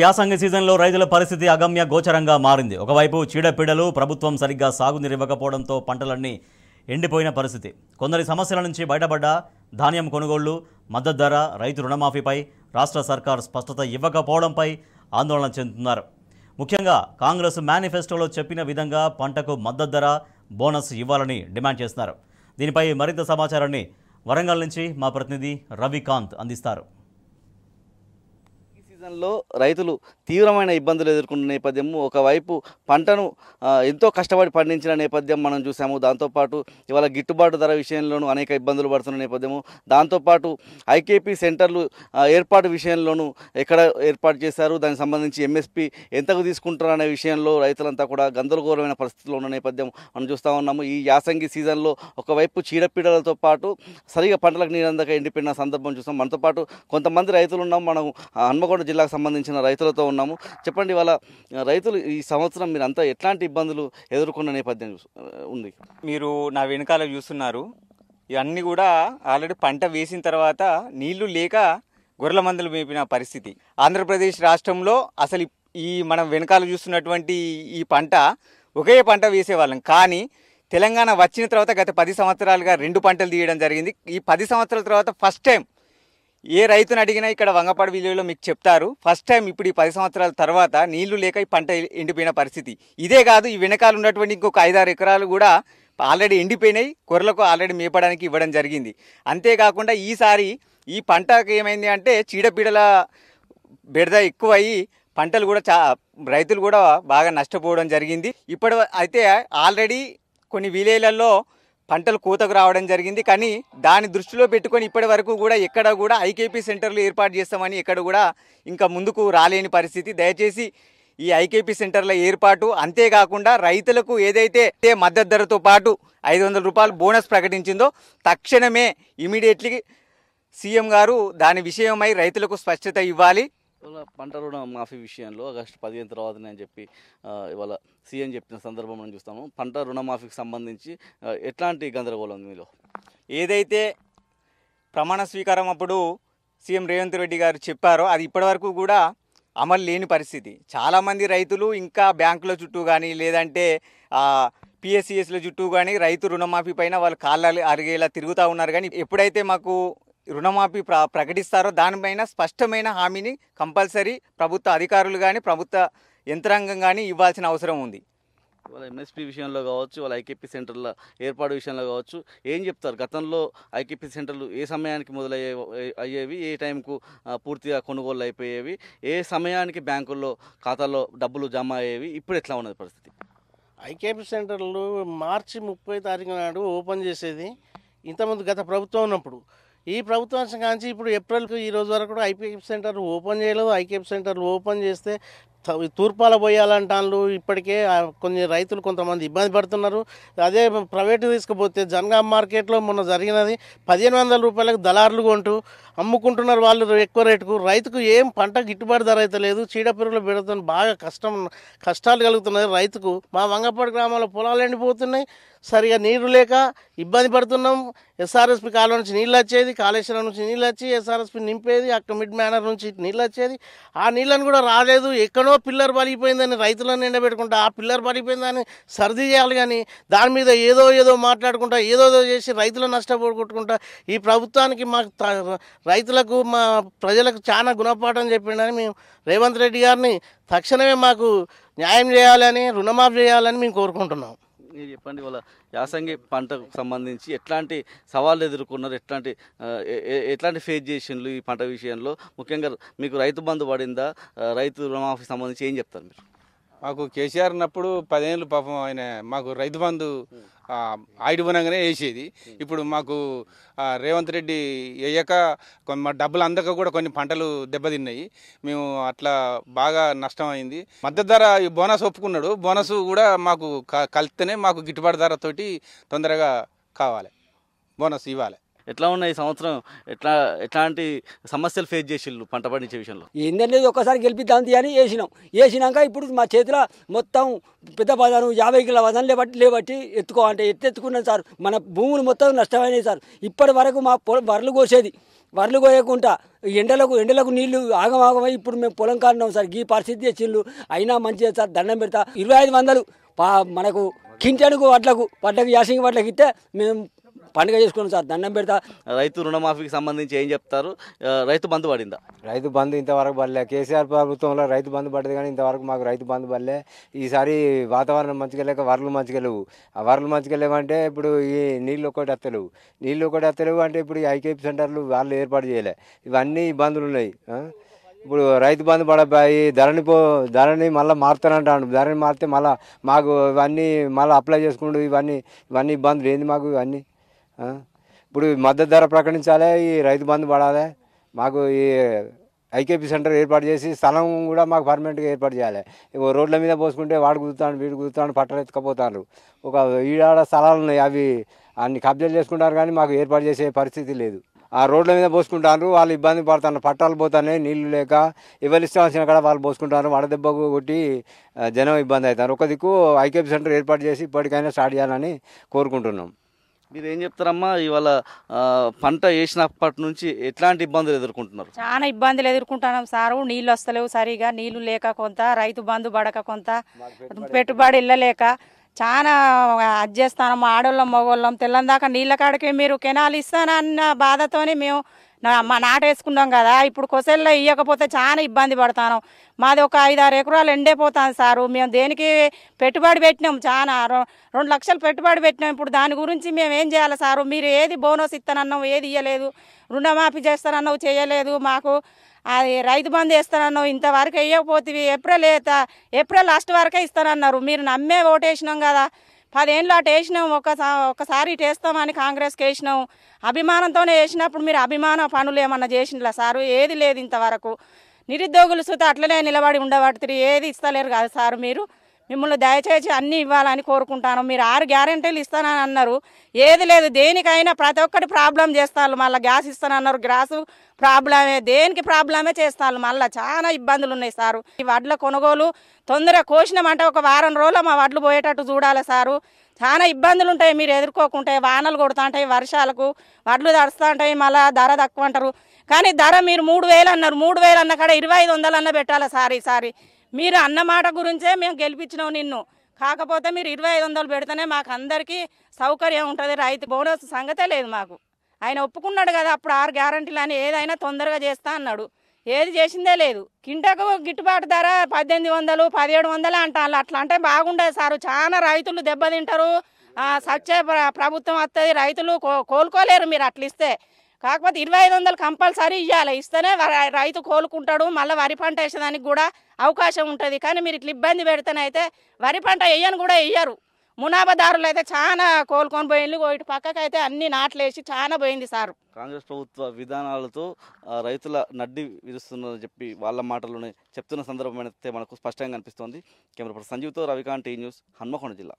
యాసంగి సీజన్లో రైతుల పరిస్థితి అగమ్య గోచరంగా మారింది ఒకవైపు చీడపీడలు ప్రభుత్వం సరిగ్గా సాగునీరివ్వకపోవడంతో పంటలన్నీ ఎండిపోయిన పరిస్థితి కొందరి సమస్యల నుంచి బయటపడ్డ ధాన్యం కొనుగోళ్లు మద్దతు ధర రైతు రుణమాఫీపై రాష్ట్ర సర్కార్ స్పష్టత ఇవ్వకపోవడంపై ఆందోళన చెందుతున్నారు ముఖ్యంగా కాంగ్రెస్ మేనిఫెస్టోలో చెప్పిన విధంగా పంటకు మద్దతు ధర బోనస్ ఇవ్వాలని డిమాండ్ చేస్తున్నారు దీనిపై మరింత సమాచారాన్ని వరంగల్ నుంచి మా ప్రతినిధి రవికాంత్ అందిస్తారు సీజన్లో రైతులు తీవ్రమైన ఇబ్బందులు ఎదుర్కొన్న నేపథ్యము ఒకవైపు పంటను ఎంతో కష్టపడి పండించిన నేపథ్యం మనం చూసాము దాంతోపాటు ఇవాళ గిట్టుబాటు ధర విషయంలోనూ అనేక ఇబ్బందులు పడుతున్న నేపథ్యము దాంతోపాటు ఐకేపీ సెంటర్లు ఏర్పాటు విషయంలోనూ ఎక్కడ ఏర్పాటు చేశారు దానికి సంబంధించి ఎంఎస్పి ఎంతకు తీసుకుంటారు అనే విషయంలో రైతులంతా కూడా గందరగోళమైన పరిస్థితుల్లో ఉన్న నేపథ్యం మనం చూస్తూ ఉన్నాము ఈ యాసంగి సీజన్లో ఒకవైపు చీడపీడలతో పాటు సరిగా పంటలకు నీరందక ఎండిపోయిన సందర్భం చూస్తాం మనతో పాటు కొంతమంది రైతులు ఉన్నాం మనం హన్మకొండ జిల్లాకు సంబంధించిన రైతులతో ఉన్నాం ఉన్నాము చెప్పండి వాళ్ళ రైతులు ఈ సంవత్సరం మీరు అంతా ఎట్లాంటి ఇబ్బందులు ఎదుర్కొన్న నేపథ్యం ఉంది మీరు నా వెనకాల చూస్తున్నారు ఇవన్నీ కూడా ఆల్రెడీ పంట వేసిన తర్వాత నీళ్లు లేక గొర్రెల మందులు మేపిన పరిస్థితి ఆంధ్రప్రదేశ్ రాష్ట్రంలో అసలు ఈ మనం వెనకాల చూస్తున్నటువంటి ఈ పంట ఒకే పంట వేసేవాళ్ళం కానీ తెలంగాణ వచ్చిన తర్వాత గత పది సంవత్సరాలుగా రెండు పంటలు తీయడం జరిగింది ఈ పది సంవత్సరాల తర్వాత ఫస్ట్ టైం ఏ రైతును అడిగినా ఇక్కడ వంగపాడు విలువలో మీకు చెప్తారు ఫస్ట్ టైం ఇప్పుడు ఈ పది సంవత్సరాల తర్వాత నీళ్లు లేక ఈ పంట ఎండిపోయిన పరిస్థితి ఇదే కాదు ఈ వెనకాల ఉన్నటువంటి ఇంకొక ఐదారు ఎకరాలు కూడా ఆల్రెడీ ఎండిపోయినాయి కొర్రలకు ఆల్రెడీ మేపడానికి ఇవ్వడం జరిగింది అంతేకాకుండా ఈసారి ఈ పంటకు ఏమైంది అంటే చీడపీడల బెడద ఎక్కువయ్యి పంటలు కూడా చా రైతులు కూడా బాగా నష్టపోవడం జరిగింది ఇప్పటి అయితే ఆల్రెడీ కొన్ని విలేజ్లలో పంటలు కోతకు రావడం జరిగింది కానీ దాని దృష్టిలో పెట్టుకొని ఇప్పటి వరకు కూడా ఎక్కడ కూడా ఐకేపీ సెంటర్లు ఏర్పాటు చేస్తామని ఎక్కడ కూడా ఇంకా ముందుకు రాలేని పరిస్థితి దయచేసి ఈ ఐకేపీ సెంటర్ల ఏర్పాటు అంతేకాకుండా రైతులకు ఏదైతే మద్దతు ధరతో పాటు ఐదు వందల రూపాయలు బోనస్ ప్రకటించిందో తక్షణమే ఇమీడియట్లీ సీఎం గారు దాని విషయమై రైతులకు స్పష్టత ఇవ్వాలి ఇవాళ పంట రుణ మాఫీ విషయంలో ఆగస్టు పదిహేను తర్వాత అని చెప్పి ఇవాళ సీఎం చెప్పిన సందర్భం మనం చూస్తాము పంట రుణమాఫీకి సంబంధించి ఎట్లాంటి గందరగోళం మీలో ఏదైతే ప్రమాణ స్వీకారం అప్పుడు సీఎం రేవంత్ రెడ్డి గారు చెప్పారో అది ఇప్పటివరకు కూడా అమలు లేని పరిస్థితి చాలామంది రైతులు ఇంకా బ్యాంకుల చుట్టూ కానీ లేదంటే పిఎస్సిఎస్ల చుట్టూ కానీ రైతు రుణమాఫీ పైన వాళ్ళు కాళ్ళ అరిగేలా తిరుగుతూ ఉన్నారు కానీ ఎప్పుడైతే మాకు రుణమాఫీ ప్ర ప్రకటిస్తారో దానిపైన స్పష్టమైన హామీని కంపల్సరీ ప్రభుత్వ అధికారులు కానీ ప్రభుత్వ యంత్రాంగం కానీ ఇవ్వాల్సిన అవసరం ఉంది వాళ్ళ ఎంఎస్పీ విషయంలో కావచ్చు వాళ్ళ ఐకేపీ సెంటర్ల ఏర్పాటు విషయంలో కావచ్చు ఏం చెప్తారు గతంలో ఐకేపీ సెంటర్లు ఏ సమయానికి మొదలయ్యే అయ్యేవి ఏ టైంకు పూర్తిగా కొనుగోలు అయిపోయేవి ఏ సమయానికి బ్యాంకుల్లో ఖాతాల్లో డబ్బులు జమ అయ్యేవి ఇప్పుడు ఎట్లా ఉన్నది పరిస్థితి ఐకేపీ సెంటర్లు మార్చి ముప్పై తారీఖు నాడు ఓపెన్ చేసేది ఇంతకుముందు గత ప్రభుత్వం ఉన్నప్పుడు ఈ ప్రభుత్వం కానీ ఇప్పుడు ఏప్రిల్కి ఈ రోజు వరకు కూడా ఐకేఎఫ్ సెంటర్ ఓపెన్ చేయలేదు ఐకేఎఫ్ సెంటర్ ఓపెన్ చేస్తే తూర్పాల పోయాలంటాను ఇప్పటికే కొన్ని రైతులు కొంతమంది ఇబ్బంది పడుతున్నారు అదే ప్రైవేట్ తీసుకుపోతే జనగా మార్కెట్లో మొన్న జరిగినది పదిహేను వందల రూపాయలకు దళారులు కొంటూ అమ్ముకుంటున్నారు వాళ్ళు ఎక్కువ రేటుకు రైతుకు ఏం పంట గిట్టుబాటు ధర అయితే లేదు చీడపిరుగులు పెడుతున్న బాగా కష్టం కష్టాలు కలుగుతున్నాయి రైతుకు మా వంగపాడు గ్రామంలో పొలాలు ఎండిపోతున్నాయి సరిగా నీరు లేక ఇబ్బంది పడుతున్నాం ఎస్ఆర్ఎస్పి కాలువ నుంచి నీళ్ళు వచ్చేది కాళేశ్వరం నుంచి నీళ్ళు వచ్చి ఎస్ఆర్ఎస్పి నింపేది అక్కడ మిడ్ మేనర్ నుంచి నీళ్ళు వచ్చేది ఆ నీళ్ళని కూడా రాలేదు ఎక్కడో పిల్లర్ పలిగిపోయిందని రైతులను నిండబెట్టుకుంటా ఆ పిల్లర్ పలిగిపోయిందని సర్ది చేయాలి కానీ దాని మీద ఏదో ఏదో మాట్లాడుకుంటా ఏదో ఏదో చేసి రైతులను నష్టపోగొట్టుకుంటా ఈ ప్రభుత్వానికి మాకు రైతులకు మా ప్రజలకు చాలా గుణపాఠం చెప్పిండని మేము రేవంత్ రెడ్డి గారిని తక్షణమే మాకు న్యాయం చేయాలని రుణమాఫీ చేయాలని మేము కోరుకుంటున్నాం మీరు చెప్పండి వాళ్ళ యాసంగి పంటకు సంబంధించి ఎట్లాంటి సవాళ్ళు ఎదుర్కొన్నారు ఎట్లాంటి ఎట్లాంటి ఫేస్ చేసిండ్రు ఈ పంట విషయంలో ముఖ్యంగా మీకు రైతు బంధు పడిందా రైతు రుణమాఫీ సంబంధించి ఏం చెప్తారు మీరు మాకు కేసీఆర్ ఉన్నప్పుడు పదేళ్ళు పాపం ఆయన మాకు రైతు బంధు ఆయుడుబనంగానే వేసేది ఇప్పుడు మాకు రేవంత్ రెడ్డి వేయక కొన్ని మా డబ్బులు అందక కూడా కొన్ని పంటలు దెబ్బతిన్నాయి మేము అట్లా బాగా నష్టం అయింది మద్దతు ధర బోనస్ ఒప్పుకున్నాడు బోనస్ కూడా మాకు కలిస్తేనే మాకు గిట్టుబాటు ధరతోటి తొందరగా కావాలి బోనస్ ఇవ్వాలి ఎట్లా ఉన్నాయి ఈ సంవత్సరం ఎట్లా ఎట్లాంటి సమస్యలు ఫేస్ చేసిళ్ళు పంట పండించే విషయంలో ఏందనేది ఒక్కసారి గెలిపిద్దాంది అని వేసినాం వేసినాక ఇప్పుడు మా చేతిలో మొత్తం పెద్ద బజారు యాభై కిలో వదన లేబట్టి లేబట్టి ఎత్తుకో అంటే ఎత్తెత్తుకున్నాను సార్ మన భూములు మొత్తం నష్టమైనవి సార్ ఇప్పటి వరకు మా వరలు కోసేది వరలు కోయకుండా ఎండలకు ఎండలకు నీళ్లు ఆగమాగమై ఇప్పుడు మేము పొలం కాడినాం సార్ ఈ పరిస్థితి వచ్చిండ్రు అయినా మంచిగా సార్ దండం పెడతా ఇరవై ఐదు వందలు మనకు కింటెడుకు వడ్లకు వడ్లకు యాసింగ్ వడ్లకు ఇస్తే మేము పండుగ చేసుకున్నాం సార్ దండం పెడతా రైతు రుణమాఫీకి సంబంధించి ఏం చెప్తారు రైతు బంధు పడిందా రైతు బంధు ఇంతవరకు పడలే కేసీఆర్ ప్రభుత్వంలో రైతు బంధు పడ్డది కానీ ఇంతవరకు మాకు రైతు బంధు పడలే ఈసారి వాతావరణం మంచిగా లేక వరలు మంచిగా ఆ వరలు మంచిగా అంటే ఇప్పుడు ఈ నీళ్ళు ఒకటి అత్తలేవు నీళ్ళు ఒకటి అత్తలేవు అంటే ఇప్పుడు ఈ ఐకేపీ సెంటర్లు వాళ్ళు ఏర్పాటు చేయలే ఇవన్నీ ఇబ్బందులు ఉన్నాయి ఇప్పుడు రైతు బంధు పడబాయి ధరని పో ధరని మళ్ళీ మారుతానంటాను ధరని మారితే మళ్ళీ మాకు ఇవన్నీ మళ్ళీ అప్లై చేసుకుంటూ ఇవన్నీ ఇవన్నీ ఇబ్బందులు ఏంది మాకు ఇవన్నీ ఇప్పుడు మద్దతు ధర ప్రకటించాలి ఈ రైతు బంధు పడాలి మాకు ఈ ఐకేపీ సెంటర్ ఏర్పాటు చేసి స్థలం కూడా మాకు పర్మనెంట్గా ఏర్పాటు చేయాలి రోడ్ల మీద పోసుకుంటే వాడు కుదుతాను వీడు కుదుతాను పట్టలు ఎత్తుకపోతారు ఒక ఈడాడ స్థలాలు ఉన్నాయి అవి అన్ని కబ్జాలు చేసుకుంటారు కానీ మాకు ఏర్పాటు చేసే పరిస్థితి లేదు ఆ రోడ్ల మీద పోసుకుంటారు వాళ్ళు ఇబ్బంది పడుతున్నారు పట్టాలు పోతున్నాయి నీళ్లు లేక ఎవరు ఇష్టం కూడా వాళ్ళు పోసుకుంటారు వడదెబ్బకు కొట్టి జనం ఇబ్బంది అవుతారు ఒక దిక్కు ఐకేపీ సెంటర్ ఏర్పాటు చేసి ఇప్పటికైనా స్టార్ట్ చేయాలని కోరుకుంటున్నాం మీరు ఏం చెప్తారమ్మా ఇవాళ పంట వేసినప్పటి నుంచి ఎట్లాంటి ఇబ్బందులు ఎదుర్కొంటున్నారు చాలా ఇబ్బందులు ఎదుర్కొంటున్నాం సారు నీళ్ళు వస్తలేవు సరిగా నీళ్లు లేక కొంత రైతు బంధు పడక కొంత పెట్టుబడి ఇళ్ళలేక చాలా అది చేస్తాను ఆడోళ్ళం మగోళ్ళం తెల్లందాక నీళ్ళ కాడకే మీరు కెనాలు ఇస్తానన్న బాధతోనే మేము మా నాటేసుకున్నాం కదా ఇప్పుడు కొసల్లో ఇవ్వకపోతే చాలా ఇబ్బంది పడతాను మాది ఒక ఐదారు ఎకరాలు పోతాను సారు మేము దేనికి పెట్టుబడి పెట్టినాం చాలా రెండు లక్షలు పెట్టుబడి పెట్టినాం ఇప్పుడు దాని గురించి మేము ఏం చేయాలి సారు మీరు ఏది బోనస్ ఇస్తానన్నావు ఏది ఇవ్వలేదు రుణమాఫీ చేస్తానన్నావు చేయలేదు మాకు అది రైతు బంధు వేస్తానన్నావు ఇంతవరకు వేయకపోతే ఏప్రిల్ ఏప్రిల్ లాస్ట్ వరకే ఇస్తానన్నారు మీరు నమ్మే ఓటేసినాం కదా పదేళ్ళు అటు వేసినాం ఒక ఒకసారి ఇటు వేస్తామని కాంగ్రెస్కి వేసినాం అభిమానంతోనే వేసినప్పుడు మీరు అభిమాన పనులు ఏమన్నా చేసినలా సారు ఏది లేదు ఇంతవరకు నిరుద్యోగులు సుత అట్లనే నిలబడి ఉండబడుతుంది ఏది ఇస్తలేరు కాదు సారు మీరు మిమ్మల్ని దయచేసి అన్ని ఇవ్వాలని కోరుకుంటాను మీరు ఆరు గ్యారంటీలు ఇస్తానని అన్నారు ఏది లేదు దేనికైనా ప్రతి ఒక్కటి ప్రాబ్లం చేస్తారు మళ్ళీ గ్యాస్ ఇస్తానన్నారు గ్యాస్ ప్రాబ్లమే దేనికి ప్రాబ్లమే చేస్తారు మళ్ళీ చాలా ఇబ్బందులు ఉన్నాయి సారు ఈ వడ్ల కొనుగోలు తొందరగా కోసినామంటే ఒక వారం రోజులు మా వడ్లు పోయేటట్టు చూడాలి సారు చాలా ఇబ్బందులు ఉంటాయి మీరు ఎదుర్కోకుంటే వానలు కొడుతుంటాయి వర్షాలకు వడ్లు ఉంటాయి మళ్ళీ ధర తక్కువ అంటారు కానీ ధర మీరు మూడు వేలు అన్నారు మూడు వేలు అన్న కాడ ఇరవై ఐదు వందలు అన్న పెట్టాలి సారీ సారీ మీరు అన్నమాట గురించే మేము గెలిపించినాం నిన్ను కాకపోతే మీరు ఇరవై ఐదు వందలు పెడితేనే మాకు అందరికీ సౌకర్యం ఉంటుంది రైతు బోనస్ సంగతే లేదు మాకు ఆయన ఒప్పుకున్నాడు కదా అప్పుడు ఆరు గ్యారంటీలు అని ఏదైనా తొందరగా చేస్తా అన్నాడు ఏది చేసిందే లేదు కింటకు గిట్టుబాటు ధర పద్దెనిమిది వందలు పదిహేడు వందలు అంటారు అట్లా అంటే బాగుండదు సారు చాలా రైతులు దెబ్బతింటారు సత్య ప్రభుత్వం వస్తుంది రైతులు కోలుకోలేరు మీరు అట్లా ఇస్తే కాకపోతే ఇరవై ఐదు వందలు కంపల్సరీ ఇవ్వాలి ఇస్తేనే రైతు కోలుకుంటాడు మళ్ళీ వరి పంట వేసేదానికి కూడా అవకాశం ఉంటుంది కానీ మీరు ఇట్లా ఇబ్బంది పెడితేనైతే వరి పంట వేయని కూడా వేయరు మునాబదారులు అయితే చాలా కోలుకొని పోయింది ఇటు పక్కకు అయితే అన్ని నాట్లేసి చాలా పోయింది సారు కాంగ్రెస్ ప్రభుత్వ విధానాలతో రైతుల నడ్డి విరుస్తున్నారని చెప్పి వాళ్ళ మాటలోనే చెప్తున్న సందర్భం అయితే మనకు స్పష్టంగా అనిపిస్తోంది కెమెరా సంజీవ్తో రవికాంత్ టీ న్యూస్ హన్మకొండ జిల్లా